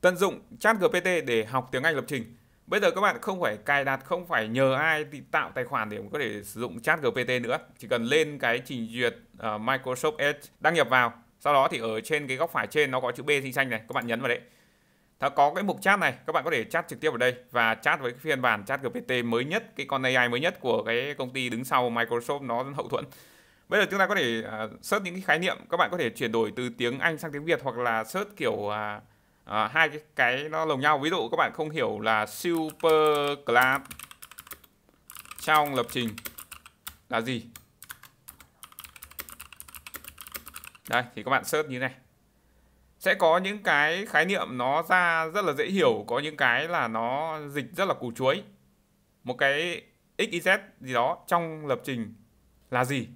Tận dụng chat GPT để học tiếng Anh lập trình. Bây giờ các bạn không phải cài đặt, không phải nhờ ai thì tạo tài khoản để có thể sử dụng chat GPT nữa. Chỉ cần lên cái trình duyệt ờ, Microsoft Edge, đăng nhập vào. Sau đó thì ở trên cái góc phải trên nó có chữ B xinh xanh này, các bạn nhấn vào đấy. Thì có cái mục chat này, các bạn có thể chat trực tiếp vào đây và chat với cái phiên bản chat GPT mới nhất, cái con AI mới nhất của cái công ty đứng sau Microsoft nó hậu thuẫn. Bây giờ chúng ta có thể ờ, search những cái khái niệm, các bạn có thể chuyển đổi từ tiếng Anh sang tiếng Việt hoặc là search kiểu à, à, hai cái cái nó lồng nhau ví dụ các bạn không hiểu là super class trong lập trình là gì đây thì các bạn search như này sẽ có những cái khái niệm nó ra rất là dễ hiểu có những cái là nó dịch rất là củ chuối một cái xyz gì đó trong lập trình là gì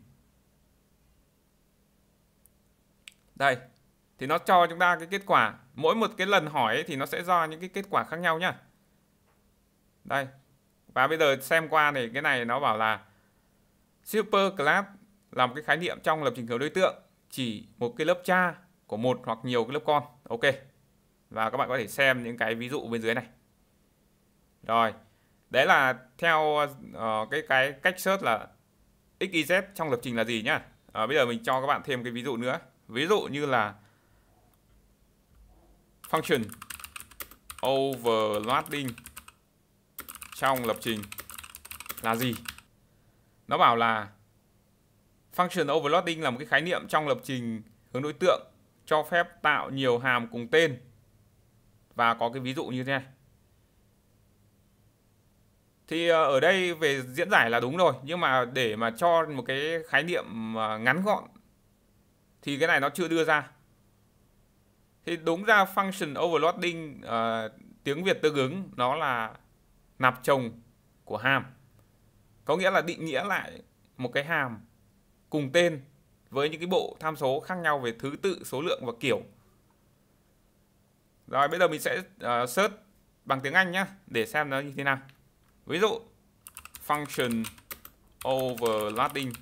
đây thì nó cho chúng ta cái kết quả mỗi một cái lần hỏi ấy thì nó sẽ ra những cái kết quả khác nhau nhá đây và bây giờ xem qua này cái này nó bảo là super class là một cái khái niệm trong lập trình hướng đối tượng chỉ một cái lớp cha của một hoặc nhiều cái lớp con ok và các bạn có thể xem những cái ví dụ bên dưới này rồi đấy là theo uh, cái cái cách sớt là xyz trong lập trình là gì nhá uh, bây giờ mình cho các bạn thêm cái ví dụ nữa ví dụ như là function overloading trong lập trình là gì nó bảo là function overloading là một cái khái niệm trong lập trình hướng đối tượng cho phép tạo nhiều hàm cùng tên và có cái ví dụ như thế này thì ờ, ở đây về diễn giải là đúng rồi nhưng mà để mà cho một cái khái niệm ờ, ngắn gọn thì cái này nó chưa đưa ra thì đúng ra function overloading uh, tiếng Việt tương ứng nó là nạp chồng của hàm có nghĩa là định nghĩa lại một cái hàm cùng tên với những cái bộ tham số khác nhau về thứ tự số lượng và kiểu rồi bây giờ mình sẽ uh, search bằng tiếng Anh nhé để xem nó như thế nào ví dụ function overloading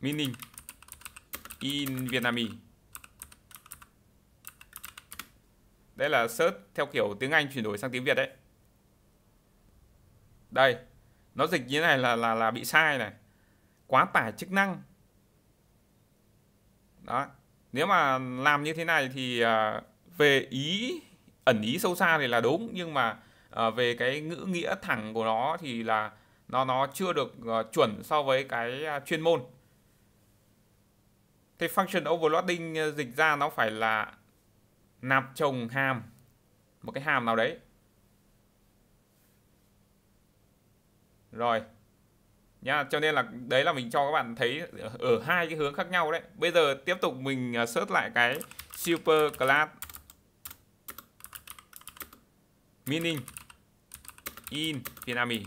meaning in Vietnamese Đây là search theo kiểu tiếng Anh chuyển đổi sang tiếng Việt đấy Đây Nó dịch như thế này là là là bị sai này Quá tải chức năng Đó Nếu mà làm như thế này thì à, Về ý Ẩn ý sâu xa thì là đúng Nhưng mà à, về cái ngữ nghĩa thẳng của nó thì là nó nó chưa được à, chuẩn so với cái chuyên môn Thế function overloading ờ, dịch ra nó phải là nạp chồng hàm một cái hàm nào đấy. Rồi. Nha, cho nên là đấy là mình cho các bạn thấy ở hai cái hướng khác nhau đấy. Bây giờ tiếp tục mình ờ, search lại cái super class meaning in Vietnamese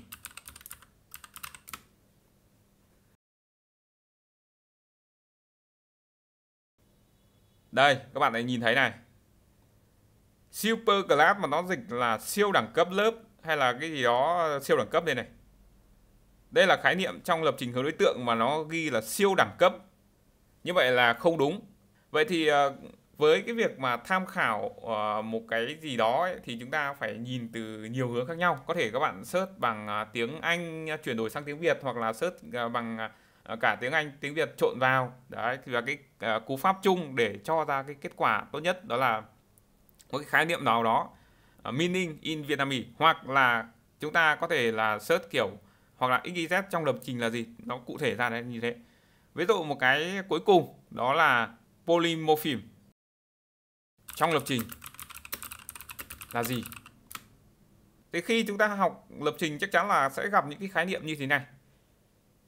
đây các bạn này nhìn thấy này super class mà nó dịch là siêu đẳng cấp lớp hay là cái gì đó siêu đẳng cấp đây này đây là khái niệm trong lập trình hướng đối tượng mà nó ghi là siêu đẳng cấp như vậy là không đúng vậy thì ờ, với cái việc mà tham khảo ờ, một cái gì đó ấy, thì chúng ta phải nhìn từ nhiều hướng khác nhau có thể các bạn search bằng à, tiếng anh à, chuyển đổi sang tiếng việt hoặc là search à, bằng Ờ, cả tiếng Anh tiếng Việt trộn vào đấy thì là cái uh, cú pháp chung để cho ra cái kết quả tốt nhất đó là một cái khái niệm nào đó uh, meaning in Vietnamese hoặc là chúng ta có thể là search kiểu hoặc là xyz trong lập trình là gì nó cụ thể ra đấy như thế ví dụ một cái cuối cùng đó là polymorphism trong lập trình là gì thế khi chúng ta học lập trình chắc chắn là sẽ gặp những cái khái niệm như thế này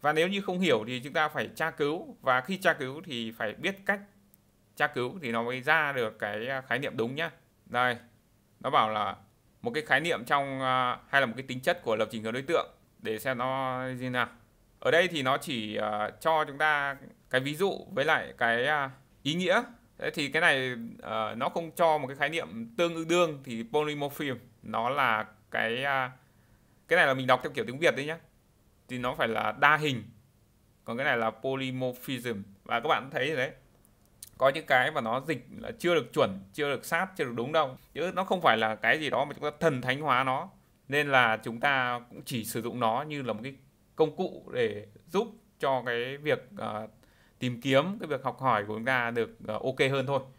và nếu như không hiểu thì chúng ta phải tra cứu và khi tra cứu thì phải biết cách tra cứu thì nó mới ra được cái à, khái niệm đúng nhá đây nó bảo là một cái khái niệm trong à, hay là một cái tính chất của lập trình hướng đối tượng để xem nó như nào ở đây thì nó chỉ à, cho chúng ta cái ví dụ với lại cái ý nghĩa thì cái này nó không cho một cái khái niệm tương đương thì polymorphism nó là cái cái này là mình đọc theo kiểu tiếng Việt đấy nhá thì nó phải là đa hình còn cái này là polymorphism và các bạn thấy đấy có những cái mà nó dịch là chưa được chuẩn chưa được sát chưa được đúng đâu chứ nó không phải là cái gì đó mà chúng ta thần thánh hóa nó nên là chúng ta cũng chỉ sử dụng nó như là một cái công cụ để giúp cho cái việc uh, tìm kiếm cái việc học hỏi của chúng ta được uh, ok hơn thôi